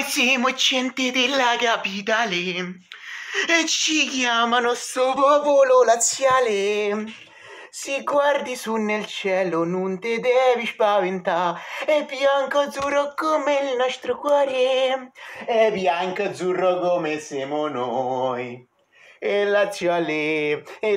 Noi siamo gente della capitale e ci chiamano sto popolo laziale. Se guardi su nel cielo non ti devi spaventare, è bianco azzurro come il nostro cuore, è bianco azzurro come siamo noi. E Lazio laziale, e Lazio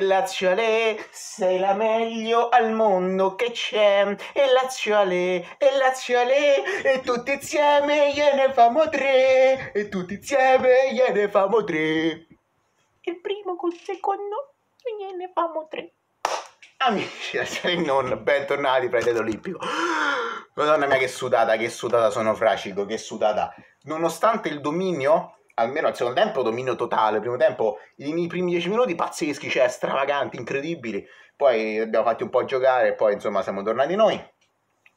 laziale, sei la meglio al mondo che c'è. E Lazio laziale, e Lazio laziale, e tutti insieme gliene famo tre. E tutti insieme gliene famo tre. Il primo col secondo gliene famo tre. Amici, e non, bentornati prete Olimpico. Madonna mia che sudata, che sudata sono fracico, che sudata. Nonostante il dominio almeno al secondo tempo dominio totale, primo tempo i primi dieci minuti pazzeschi, cioè stravaganti, incredibili, poi abbiamo fatti un po' giocare e poi insomma siamo tornati noi,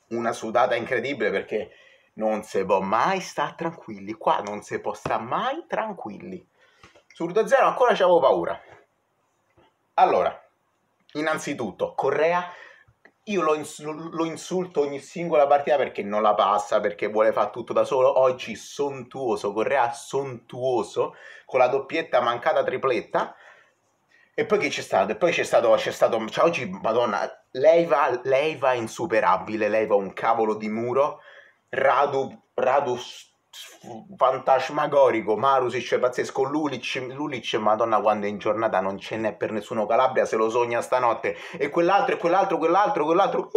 una sudata incredibile perché non si può mai stare tranquilli, qua non si può stare mai tranquilli, sul 2-0 ancora c'avevo paura. Allora, innanzitutto Correa io lo, ins- lo, insulto ogni singola partita perché non la passa, perché vuole fare tutto da solo. Oggi sontuoso, Correa sontuoso, con la doppietta mancata tripletta. E poi che c'è stato? E poi c'è stato, c'è stato cioè oggi, madonna, lei va, insuperabile, lei va un cavolo di muro. Radu, Radu fantasmagorico, Marusic è pazzesco, Lulic, Lulic, madonna quando è in giornata non ce n'è per nessuno, Calabria se lo sogna stanotte, e quell'altro, e quell'altro, quell'altro, quell'altro...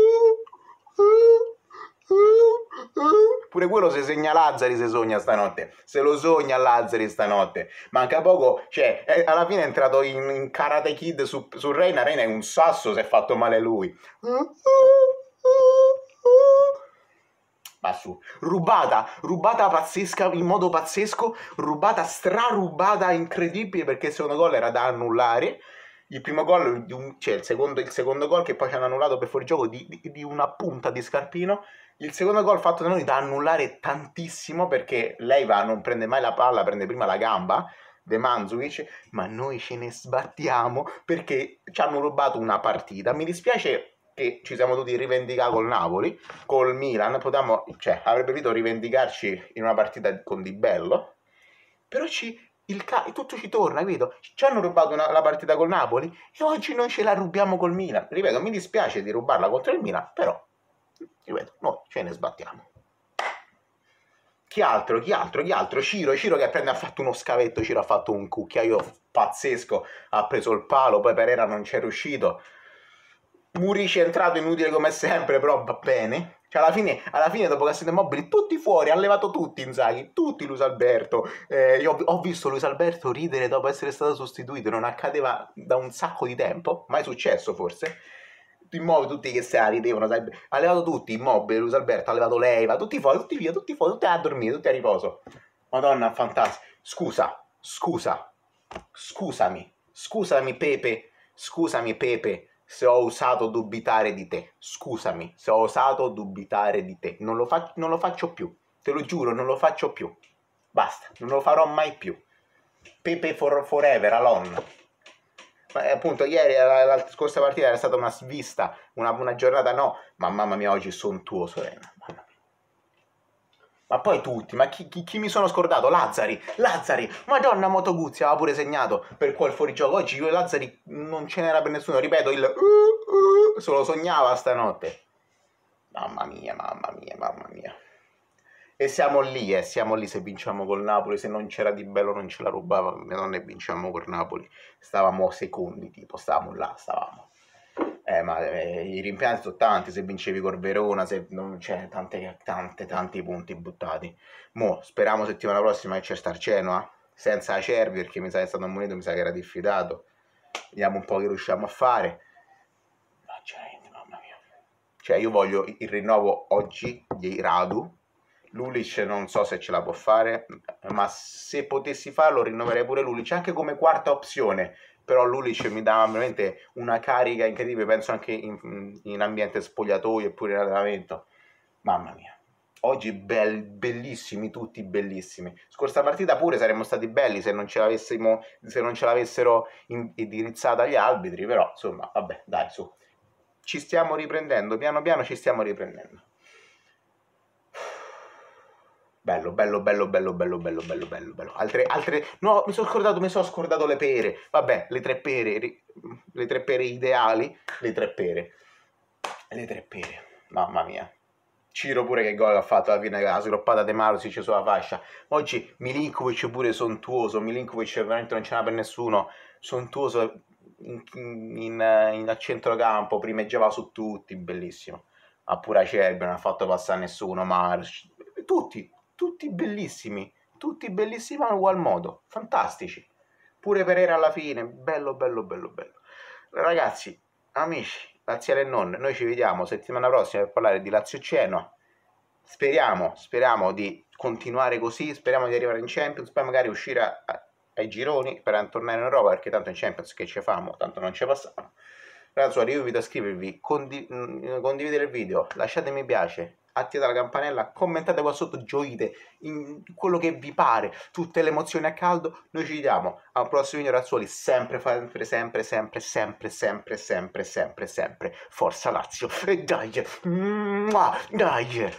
Pure quello se segna Lazzari se sogna stanotte, se lo sogna Lazzari stanotte, manca poco, cioè alla fine è entrato in, in Karate Kid su, su Reina, Reina è un sasso, si è fatto male lui va su, rubata, rubata pazzesca, in modo pazzesco, rubata, strarubata, incredibile, perché il secondo gol era da annullare, il primo gol, cioè il secondo, il secondo gol che poi ci hanno annullato per fuorigioco di, di, di una punta di Scarpino, il secondo gol fatto da noi da annullare tantissimo perché lei va, non prende mai la palla, prende prima la gamba, De Manzuic, ma noi ce ne sbattiamo perché ci hanno rubato una partita. Mi dispiace che ci siamo dovuti rivendicare col Napoli, col Milan, potevamo, cioè, avrebbe potuto rivendicarci in una partita con Di Bello, però ci, ca- tutto ci torna, capito? Ci hanno rubato una, la partita col Napoli e oggi noi ce la rubiamo col Milan. Ripeto, mi dispiace di rubarla contro il Milan, però, ripeto, noi ce ne sbattiamo. Chi altro? Chi altro? Chi altro? Ciro, Ciro che prende, ha fatto uno scavetto, Ciro ha fatto un cucchiaio pazzesco, ha preso il palo, poi Pereira non c'è riuscito, Muri centrato inutile come sempre, però va bene. Cioè, alla fine, alla fine dopo che siete mobili, tutti fuori, ha levato tutti Inzaghi, tutti Luis Alberto. Eh, io ho, visto Luis Alberto ridere dopo essere stato sostituito, non accadeva da un sacco di tempo, mai successo forse. Immobile, tutti che se ridevano, ha levato tutti, immobile, Luis Alberto, ha levato lei, va tutti fuori, tutti via, tutti fuori, tutti a dormire, tutti a riposo. Madonna, fantastico. Scusa, scusa, scusami, scusami Pepe, scusami Pepe, se ho osato dubitare di te. Scusami se ho osato dubitare di te. Non lo, fa- non lo faccio più. Te lo giuro, non lo faccio più. Basta, non lo farò mai più. Pepe for- forever, Alon. Ma, eh, appunto, ieri, la, la, scorsa partita era stata una svista, una, una giornata no, ma mamma mia, oggi sono tuo, Eh. Ma poi tutti, ma chi, chi, chi mi sono scordato? Lazzari, Lazzari, madonna Motoguzzi aveva pure segnato per quel fuorigioco. Oggi Lazzari non ce n'era per nessuno, ripeto, il uh, uh, se lo sognava stanotte. Mamma mia, mamma mia, mamma mia. E siamo lì, eh, siamo lì se vinciamo col Napoli, se non c'era Di Bello non ce la rubava, non ne vinciamo col Napoli. Stavamo secondi, tipo, stavamo là, stavamo. Eh, ma eh, i rimpianti sono tanti, se vincevi col Verona, se non c'è cioè, tante, tante, tanti punti buttati. Mo, speriamo settimana prossima che c'è Star Genoa, eh. senza Acerbi, perché mi sa che è stato ammonito, mi sa che era diffidato. Vediamo un po' che riusciamo a fare. Ma gente, mamma mia. Cioè, io voglio il rinnovo oggi di Radu. Lulic non so se ce la può fare, ma se potessi farlo rinnoverei pure Lulic, anche come quarta opzione, però Lulic mi dava veramente una carica incredibile, penso anche in, in ambiente spogliatoio eppure in allenamento. Mamma mia. Oggi bel, bellissimi, tutti bellissimi. Scorsa partita pure saremmo stati belli se non ce, l'avessimo, se non ce l'avessero indirizzata gli arbitri, però insomma, vabbè, dai, su. Ci stiamo riprendendo, piano piano ci stiamo riprendendo. Bello, bello, bello, bello, bello, bello, bello, bello, bello. Altre, altre... No, mi sono scordato, mi sono scordato le pere. Vabbè, le tre pere, le tre pere ideali, le tre pere. Le tre pere, mamma mia. Ciro pure che gol ha fatto alla fine la sgroppata De c'è sulla fascia. Oggi Milinkovic pure sontuoso, Milinkovic veramente non ce n'ha per nessuno, sontuoso in, in, in, a centrocampo, primeggiava su tutti, bellissimo. Ha pure Acerbi, non ha fatto passare nessuno, ma tutti, tutti bellissimi, tutti bellissimi in ugual modo, fantastici. Pure Pereira alla fine, bello, bello, bello, bello. Ragazzi, amici, laziale e nonne, noi ci vediamo settimana prossima per parlare di Lazio Ceno. Speriamo, speriamo di continuare così, speriamo di arrivare in Champions, poi magari uscire a, ai gironi per tornare in Europa, perché tanto in Champions che ci famo, tanto non ci passiamo. Ragazzi, io vi invito a iscrivervi, condiv- mm, condividere il video, lasciatemi piace, attivate la campanella, commentate qua sotto, gioite in quello che vi pare, tutte le emozioni a caldo, noi ci vediamo a un prossimo video Razzuoli, sempre, sempre, sempre, sempre, sempre, sempre, sempre, sempre, sempre, Forza Lazio, e dai, mm, dai!